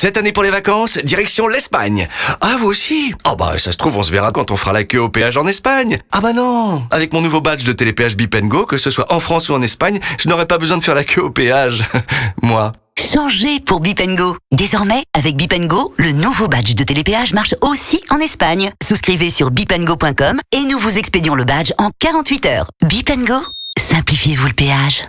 Cette année pour les vacances, direction l'Espagne. Ah, vous aussi Ah bah, ça se trouve, on se verra quand on fera la queue au péage en Espagne. Ah bah non Avec mon nouveau badge de télépéage Bipengo, que ce soit en France ou en Espagne, je n'aurai pas besoin de faire la queue au péage. Moi. Changez pour Bipengo. Désormais, avec Bipengo, le nouveau badge de télépéage marche aussi en Espagne. Souscrivez sur bipengo.com et nous vous expédions le badge en 48 heures. Bipengo, simplifiez-vous le péage.